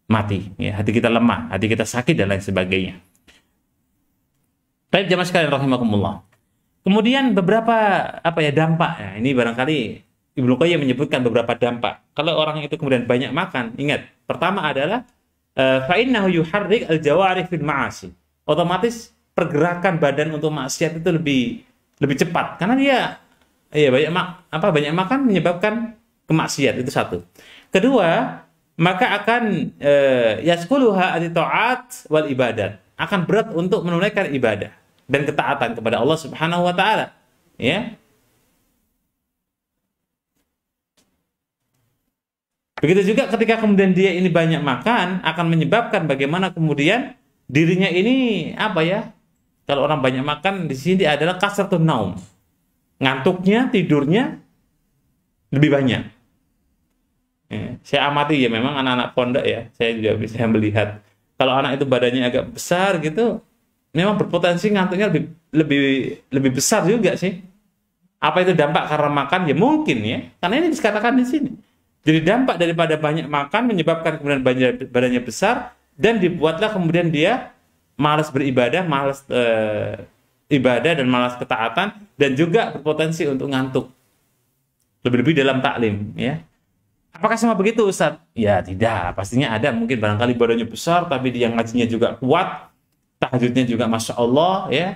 mati, ya, hati kita lemah, hati kita sakit dan lain sebagainya. Baik jamaah sekalian rahimakumullah. Kemudian beberapa apa ya dampak ya ini barangkali Ibnu Qayyim menyebutkan beberapa dampak. Kalau orang itu kemudian banyak makan, ingat pertama adalah eh, innahu yuharrik al fil ma'asi. Otomatis pergerakan badan untuk maksiat itu lebih lebih cepat karena dia ya banyak mak, apa banyak makan menyebabkan kemaksiat itu satu. Kedua, maka akan eh, yaskuluha ati taat wal ibadat. Akan berat untuk menunaikan ibadah dan ketaatan kepada Allah Subhanahu wa taala. Ya. Begitu juga ketika kemudian dia ini banyak makan akan menyebabkan bagaimana kemudian dirinya ini apa ya? Kalau orang banyak makan di sini adalah kasratun naum. Ngantuknya, tidurnya lebih banyak. Ya, saya amati ya memang anak-anak pondok ya, saya juga bisa melihat kalau anak itu badannya agak besar gitu, memang berpotensi ngantuknya lebih lebih lebih besar juga sih. Apa itu dampak karena makan? Ya mungkin ya, karena ini dikatakan di sini. Jadi dampak daripada banyak makan menyebabkan kemudian badannya, badannya besar dan dibuatlah kemudian dia malas beribadah, malas eh, ibadah dan malas ketaatan dan juga berpotensi untuk ngantuk. Lebih-lebih dalam taklim ya. Apakah sama begitu Ustaz? Ya tidak, pastinya ada mungkin barangkali badannya besar tapi dia ngajinya juga kuat tahajudnya juga masya Allah ya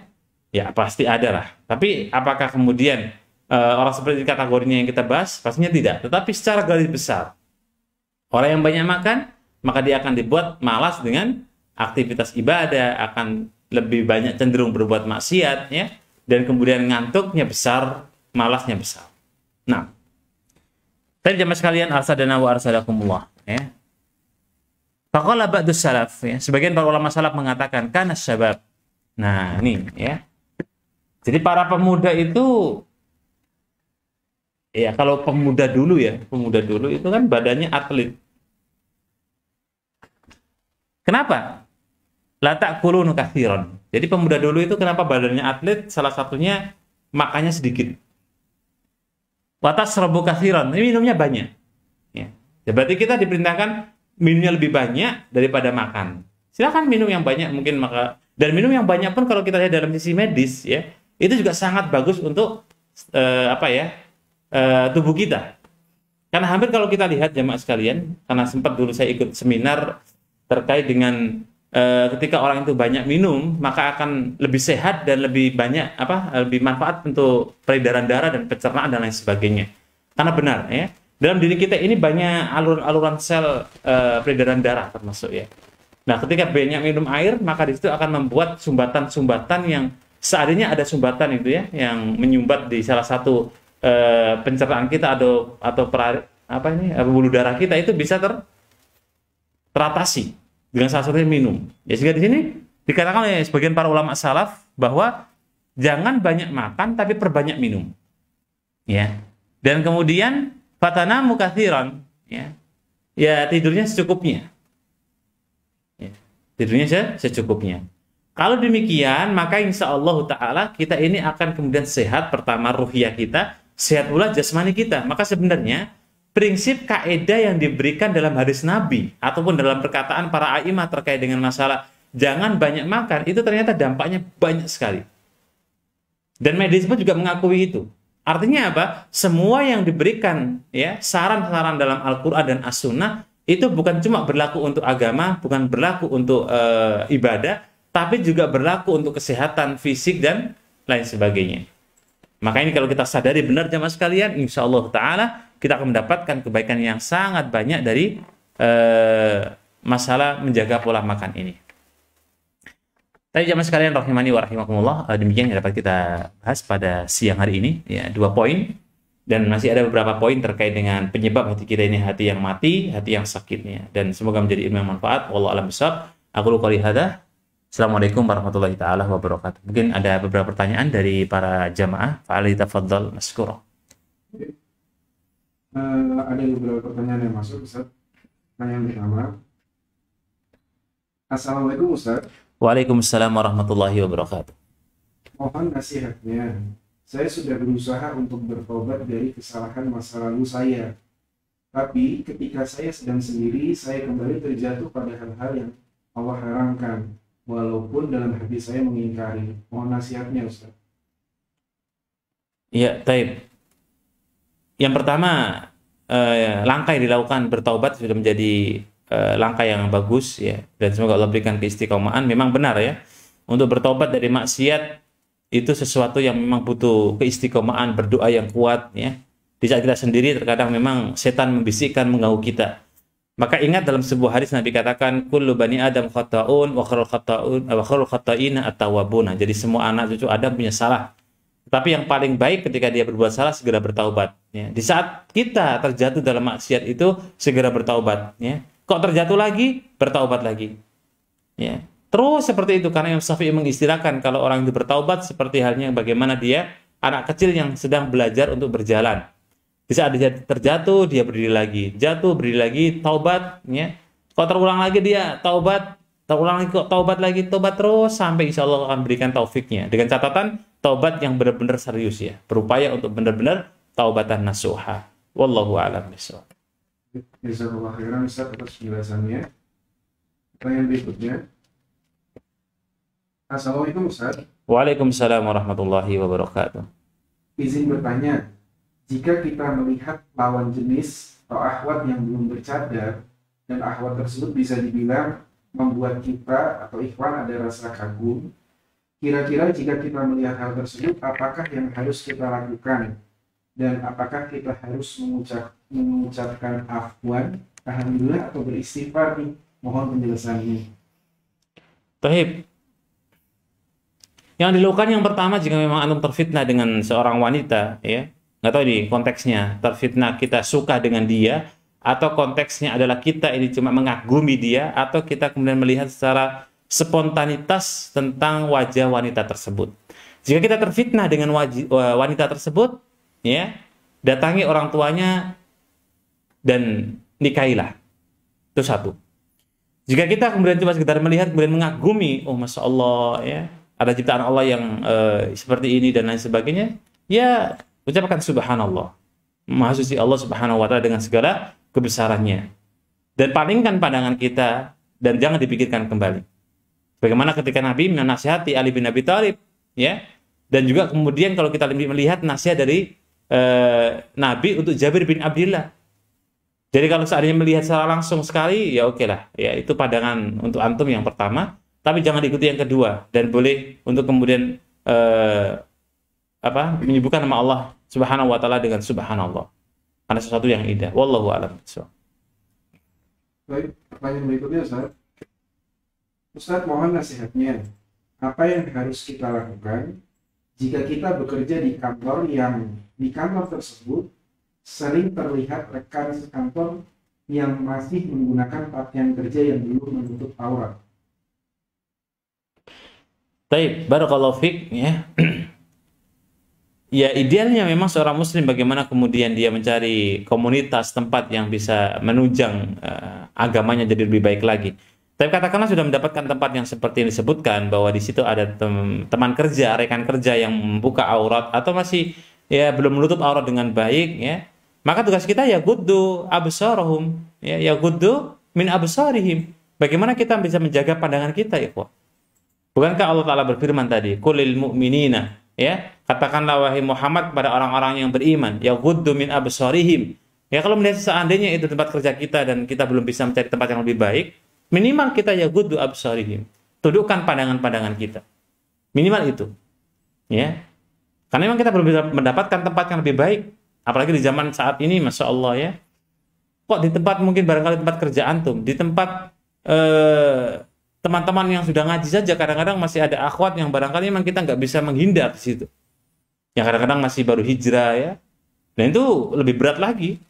ya pasti ada lah tapi apakah kemudian uh, orang seperti kategorinya yang kita bahas pastinya tidak tetapi secara garis besar orang yang banyak makan maka dia akan dibuat malas dengan aktivitas ibadah akan lebih banyak cenderung berbuat maksiat ya dan kemudian ngantuknya besar malasnya besar nah terima jamaah sekalian arsadana wa arsadakumullah ya Fakallah ba'du salaf ya. Sebagian para ulama salaf mengatakan karena sebab, Nah, ini ya. Jadi para pemuda itu ya kalau pemuda dulu ya, pemuda dulu itu kan badannya atlet. Kenapa? Latak kulun kathiron. Jadi pemuda dulu itu kenapa badannya atlet? Salah satunya makannya sedikit. Watas rebu kathiron. Ini minumnya banyak. Ya. ya. Berarti kita diperintahkan minumnya lebih banyak daripada makan. Silakan minum yang banyak mungkin maka dan minum yang banyak pun kalau kita lihat dalam sisi medis ya itu juga sangat bagus untuk uh, apa ya uh, tubuh kita. Karena hampir kalau kita lihat jemaah sekalian, karena sempat dulu saya ikut seminar terkait dengan uh, ketika orang itu banyak minum maka akan lebih sehat dan lebih banyak apa lebih manfaat untuk peredaran darah dan pencernaan dan lain sebagainya. Karena benar ya dalam diri kita ini banyak alur-aluran sel e, peredaran darah termasuk ya. Nah, ketika banyak minum air, maka di situ akan membuat sumbatan-sumbatan yang seadanya ada sumbatan itu ya, yang menyumbat di salah satu e, pencernaan kita atau atau pra, apa ini pembuluh eh, darah kita itu bisa ter teratasi dengan salah satunya minum. Ya sehingga di sini dikatakan oleh sebagian para ulama salaf bahwa jangan banyak makan tapi perbanyak minum. Ya. Dan kemudian Fatanamu kathiran. Ya. ya tidurnya secukupnya. Ya, tidurnya se secukupnya. Kalau demikian, maka insya Allah Ta'ala kita ini akan kemudian sehat. Pertama, ruhia kita. Sehat pula jasmani kita. Maka sebenarnya, prinsip kaidah yang diberikan dalam hadis Nabi ataupun dalam perkataan para aimah terkait dengan masalah jangan banyak makan itu ternyata dampaknya banyak sekali. Dan medis pun juga mengakui itu. Artinya apa? Semua yang diberikan ya saran-saran dalam Al-Qur'an dan As-Sunnah itu bukan cuma berlaku untuk agama, bukan berlaku untuk e, ibadah, tapi juga berlaku untuk kesehatan fisik dan lain sebagainya. Maka ini kalau kita sadari benar jamaah sekalian, insya Allah Taala kita akan mendapatkan kebaikan yang sangat banyak dari e, masalah menjaga pola makan ini. Tadi zaman sekalian rahimani wa rahimakumullah, eh, demikian yang dapat kita bahas pada siang hari ini, ya dua poin dan masih ada beberapa poin terkait dengan penyebab hati kita ini hati yang mati, hati yang sakitnya dan semoga menjadi ilmu yang manfaat. Wallahu alam bisawab. Aku lupa lihada. Assalamualaikum warahmatullahi taala wabarakatuh. Mungkin ada beberapa pertanyaan dari para jamaah. Fa'ali tafaddal maskuro. Uh, eh, ada beberapa pertanyaan yang masuk, Ustaz. pertama. Assalamualaikum, Ustaz. Waalaikumsalam warahmatullahi wabarakatuh. Mohon nasihatnya. Saya sudah berusaha untuk bertobat dari kesalahan masa lalu saya. Tapi ketika saya sedang sendiri, saya kembali terjatuh pada hal-hal yang Allah haramkan. Walaupun dalam hati saya mengingkari. Mohon nasihatnya Ustaz. Ya, taib. Yang pertama, eh, langkah yang dilakukan bertaubat sudah menjadi Eh, langkah yang bagus ya dan semoga Allah berikan keistiqomahan memang benar ya untuk bertobat dari maksiat itu sesuatu yang memang butuh keistiqomahan berdoa yang kuat ya di saat kita sendiri terkadang memang setan membisikkan mengganggu kita maka ingat dalam sebuah hadis Nabi katakan kullu bani adam khata'un wa khairul khata'un wa khairul khata'ina at-tawwabun. Jadi semua anak cucu Adam punya salah. Tapi yang paling baik ketika dia berbuat salah segera bertaubat ya. Di saat kita terjatuh dalam maksiat itu segera bertaubat ya. Kok terjatuh lagi? Bertaubat lagi. Ya. Terus seperti itu karena Imam Syafi'i mengistilahkan kalau orang itu bertaubat seperti halnya bagaimana dia anak kecil yang sedang belajar untuk berjalan. Bisa ada terjatuh, dia berdiri lagi. Jatuh, berdiri lagi, taubat, ya. Kok terulang lagi dia taubat, terulang lagi kok taubat lagi, taubat terus sampai insya Allah akan berikan taufiknya. Dengan catatan taubat yang benar-benar serius ya, berupaya untuk benar-benar taubatan nasuha. Wallahu a'lam bishawab. Jazakallah khairan bisa atas penjelasannya. Pertanyaan berikutnya. Assalamualaikum Ustaz. Waalaikumsalam warahmatullahi wabarakatuh. Izin bertanya, jika kita melihat lawan jenis atau ahwat yang belum bercadar dan ahwat tersebut bisa dibilang membuat kita atau ikhwan ada rasa kagum, kira-kira jika kita melihat hal tersebut, apakah yang harus kita lakukan? dan apakah kita harus mengucap, mengucapkan afwan alhamdulillah atau beristighfar nih mohon penjelasannya Taib yang dilakukan yang pertama jika memang antum terfitnah dengan seorang wanita ya nggak tahu di konteksnya terfitnah kita suka dengan dia atau konteksnya adalah kita ini cuma mengagumi dia atau kita kemudian melihat secara spontanitas tentang wajah wanita tersebut jika kita terfitnah dengan eh, wanita tersebut ya datangi orang tuanya dan nikailah itu satu jika kita kemudian cuma sekedar melihat kemudian mengagumi oh masya Allah ya ada ciptaan Allah yang uh, seperti ini dan lain sebagainya ya ucapkan subhanallah maha Allah subhanahu wa taala dengan segala kebesarannya dan palingkan pandangan kita dan jangan dipikirkan kembali bagaimana ketika Nabi menasihati Ali bin Abi Thalib ya dan juga kemudian kalau kita lebih melihat nasihat dari Eh, Nabi untuk Jabir bin Abdullah. Jadi kalau seandainya melihat secara langsung sekali, ya oke lah. Ya itu pandangan untuk antum yang pertama, tapi jangan diikuti yang kedua dan boleh untuk kemudian eh, apa menyebutkan nama Allah Subhanahu wa taala dengan subhanallah. Karena sesuatu yang indah. Wallahu a'lam bishawab. Baik, pertanyaan berikutnya Ustaz. Ustaz mohon nasihatnya. Apa yang harus kita lakukan jika kita bekerja di kantor yang di kantor tersebut, sering terlihat rekan sekantor yang masih menggunakan pakaian kerja yang dulu menutup aurat. Baik, baru kalau fik ya. (clears throat) ya idealnya memang seorang muslim bagaimana kemudian dia mencari komunitas tempat yang bisa menunjang uh, agamanya jadi lebih baik lagi. Tapi katakanlah sudah mendapatkan tempat yang seperti yang disebutkan bahwa di situ ada tem teman kerja, rekan kerja yang membuka aurat atau masih ya belum menutup aurat dengan baik ya maka tugas kita ya guddu abusorohum ya ya guddu min absarihim bagaimana kita bisa menjaga pandangan kita ya bukankah Allah taala berfirman tadi kulil mu'minina ya katakanlah wahai Muhammad kepada orang-orang yang beriman ya guddu min absarihim ya kalau melihat seandainya itu tempat kerja kita dan kita belum bisa mencari tempat yang lebih baik minimal kita ya guddu absarihim tundukkan pandangan-pandangan kita minimal itu ya karena memang kita belum bisa mendapatkan tempat yang lebih baik. Apalagi di zaman saat ini, Masya Allah ya. Kok di tempat mungkin barangkali tempat kerja antum, di tempat teman eh, teman-teman yang sudah ngaji saja kadang-kadang masih ada akhwat yang barangkali memang kita nggak bisa menghindar di situ. Yang kadang-kadang masih baru hijrah ya. Dan itu lebih berat lagi.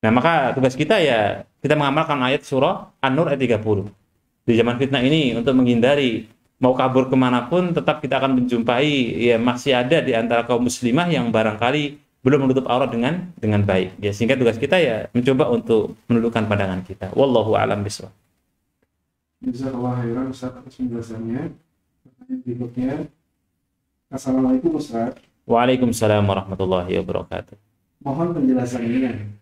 Nah maka tugas kita ya kita mengamalkan ayat surah An-Nur ayat 30. Di zaman fitnah ini untuk menghindari mau kabur kemanapun tetap kita akan menjumpai ya masih ada di antara kaum muslimah yang barangkali belum menutup aurat dengan dengan baik ya sehingga tugas kita ya mencoba untuk menundukkan pandangan kita wallahu alam biswa Jazakallah khairan Ustaz penjelasannya berikutnya Assalamualaikum Ustaz Waalaikumsalam warahmatullahi wabarakatuh mohon penjelasannya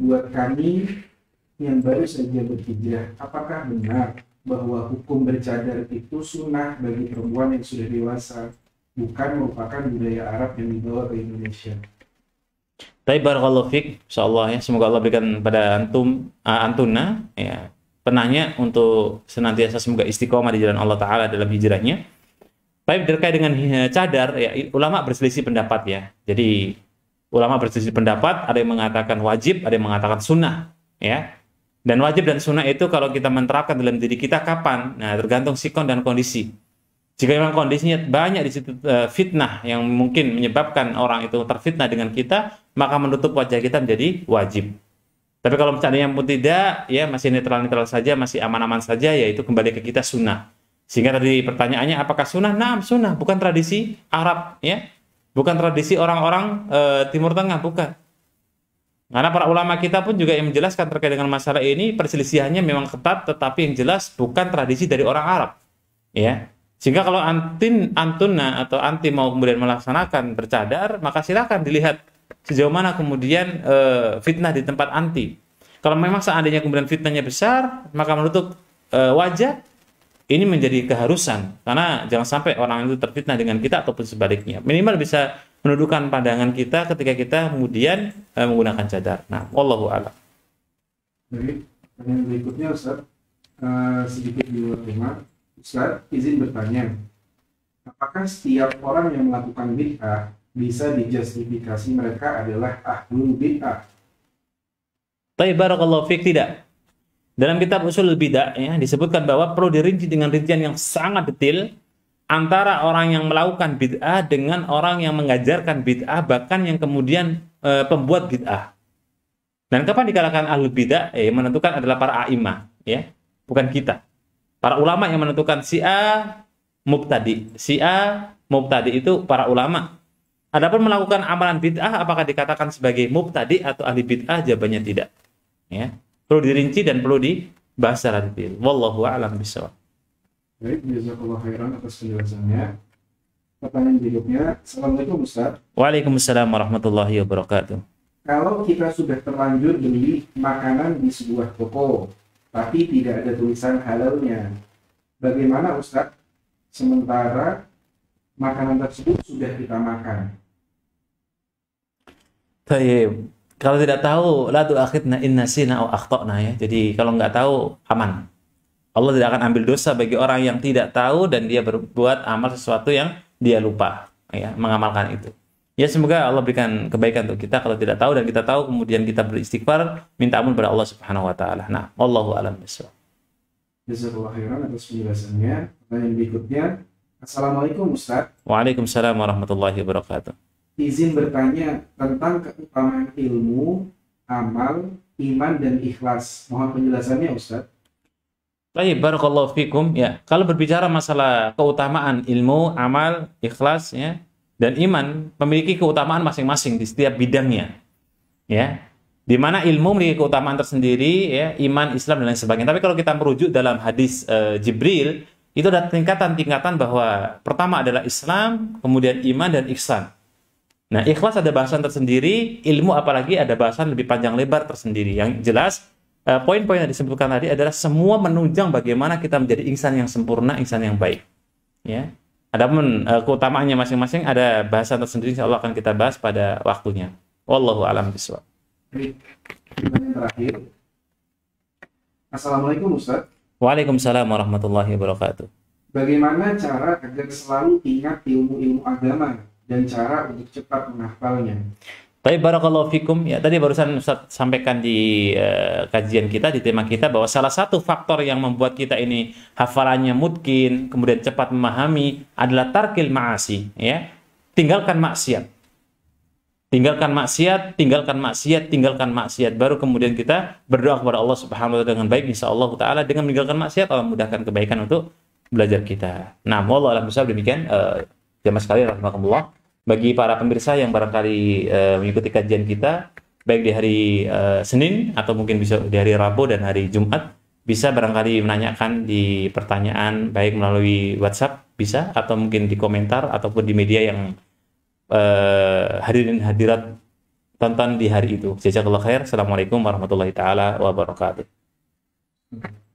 buat kami yang baru saja berhijrah apakah benar bahwa hukum bercadar itu sunnah bagi perempuan yang sudah dewasa, bukan merupakan budaya Arab yang dibawa ke Indonesia. Tapi barakallahu fiq, insyaallah ya, semoga Allah berikan pada antum uh, antuna ya penanya untuk senantiasa semoga istiqomah di jalan Allah taala dalam hijrahnya. Tapi terkait dengan eh, cadar ya ulama berselisih pendapat ya. Jadi ulama berselisih pendapat, ada yang mengatakan wajib, ada yang mengatakan sunnah ya. Dan wajib dan sunnah itu kalau kita menerapkan dalam diri kita kapan? Nah, tergantung sikon dan kondisi. Jika memang kondisinya banyak di situ eh, fitnah yang mungkin menyebabkan orang itu terfitnah dengan kita, maka menutup wajah kita menjadi wajib. Tapi kalau misalnya yang pun tidak, ya masih netral-netral saja, masih aman-aman saja, yaitu kembali ke kita sunnah. Sehingga tadi pertanyaannya, apakah sunnah? Nah, sunnah, bukan tradisi Arab, ya, bukan tradisi orang-orang e, Timur Tengah, bukan. Karena para ulama kita pun juga yang menjelaskan terkait dengan masalah ini perselisihannya memang ketat tetapi yang jelas bukan tradisi dari orang Arab. Ya. Sehingga kalau antin antuna atau anti mau kemudian melaksanakan bercadar, maka silakan dilihat sejauh mana kemudian e, fitnah di tempat anti. Kalau memang seandainya kemudian fitnahnya besar, maka menutup e, wajah ini menjadi keharusan karena jangan sampai orang itu terfitnah dengan kita ataupun sebaliknya. Minimal bisa menundukkan pandangan kita ketika kita kemudian eh, menggunakan cadar. Nah, wallahu a'lam. Baik, pertanyaan berikutnya Ustaz. Uh, sedikit di luar rumah. Ustaz, izin bertanya. Apakah setiap orang yang melakukan bid'ah bisa dijustifikasi mereka adalah ahlul bid'ah? Tapi barakallahu fiqh tidak. Dalam kitab usul bid'ah ya, disebutkan bahwa perlu dirinci dengan rincian yang sangat detail antara orang yang melakukan bid'ah dengan orang yang mengajarkan bid'ah bahkan yang kemudian e, pembuat bid'ah. Dan kapan dikatakan ahli bid'ah? Eh, menentukan adalah para a'imah ya, bukan kita. Para ulama yang menentukan si A mubtadi, si A mubtadi itu para ulama. Adapun melakukan amalan bid'ah apakah dikatakan sebagai mubtadi atau ahli bid'ah? Jawabannya tidak. Ya. Perlu dirinci dan perlu dibahas secara detail. Wallahu a'lam bishawab. Baik, jazakallah khairan atas penjelasannya. Pertanyaan berikutnya, Assalamualaikum Ustaz. Waalaikumsalam warahmatullahi wabarakatuh. Kalau kita sudah terlanjur beli makanan di sebuah toko, tapi tidak ada tulisan halalnya, bagaimana Ustaz? Sementara makanan tersebut sudah kita makan. baik Kalau tidak tahu, la tu'akhidna inna sina au akhtana ya. Jadi kalau nggak tahu aman Allah tidak akan ambil dosa bagi orang yang tidak tahu dan dia berbuat amal sesuatu yang dia lupa ya mengamalkan itu. Ya semoga Allah berikan kebaikan untuk kita kalau tidak tahu dan kita tahu kemudian kita beristighfar minta ampun pada Allah Subhanahu wa taala. Nah, Allahu alam bissawab. Jazakallahu khairan atas penjelasannya. Pertanyaan berikutnya, Assalamualaikum Ustaz. Waalaikumsalam warahmatullahi wabarakatuh. Izin bertanya tentang keutamaan ilmu, amal, iman dan ikhlas. Mohon penjelasannya Ustaz. Baik, barakallahu fikum ya. Kalau berbicara masalah keutamaan ilmu, amal, ikhlas ya dan iman memiliki keutamaan masing-masing di setiap bidangnya. Ya. Di mana ilmu memiliki keutamaan tersendiri ya, iman, Islam dan lain sebagainya. Tapi kalau kita merujuk dalam hadis e, Jibril, itu ada tingkatan-tingkatan bahwa pertama adalah Islam, kemudian iman dan ihsan. Nah, ikhlas ada bahasan tersendiri, ilmu apalagi ada bahasan lebih panjang lebar tersendiri. Yang jelas Eh, poin-poin yang disebutkan tadi adalah semua menunjang bagaimana kita menjadi insan yang sempurna, insan yang baik. Ya. Adapun uh, keutamaannya masing-masing ada bahasan tersendiri insya Allah akan kita bahas pada waktunya. Wallahu alam bisawab. terakhir. Assalamualaikum Ustaz. Waalaikumsalam warahmatullahi wabarakatuh. Bagaimana cara agar selalu ingat ilmu-ilmu agama dan cara untuk cepat menghafalnya? Tapi barakallahu fikum ya tadi barusan Ustaz sampaikan di uh, kajian kita di tema kita bahwa salah satu faktor yang membuat kita ini hafalannya mungkin kemudian cepat memahami adalah tarkil maasi ya. Tinggalkan maksiat. Tinggalkan maksiat, tinggalkan maksiat, tinggalkan maksiat. Baru kemudian kita berdoa kepada Allah Subhanahu wa taala dengan baik insya Allah taala dengan meninggalkan maksiat Allah mudahkan kebaikan untuk belajar kita. Nah, wallahu alam demikian uh, eh, jamaah sekalian rahimakumullah bagi para pemirsa yang barangkali uh, mengikuti kajian kita baik di hari uh, Senin atau mungkin bisa di hari Rabu dan hari Jumat bisa barangkali menanyakan di pertanyaan baik melalui WhatsApp bisa atau mungkin di komentar ataupun di media yang uh, eh, hadirin hadirat tonton di hari itu. Jazakallah khair. Assalamualaikum warahmatullahi taala wabarakatuh. Hmm.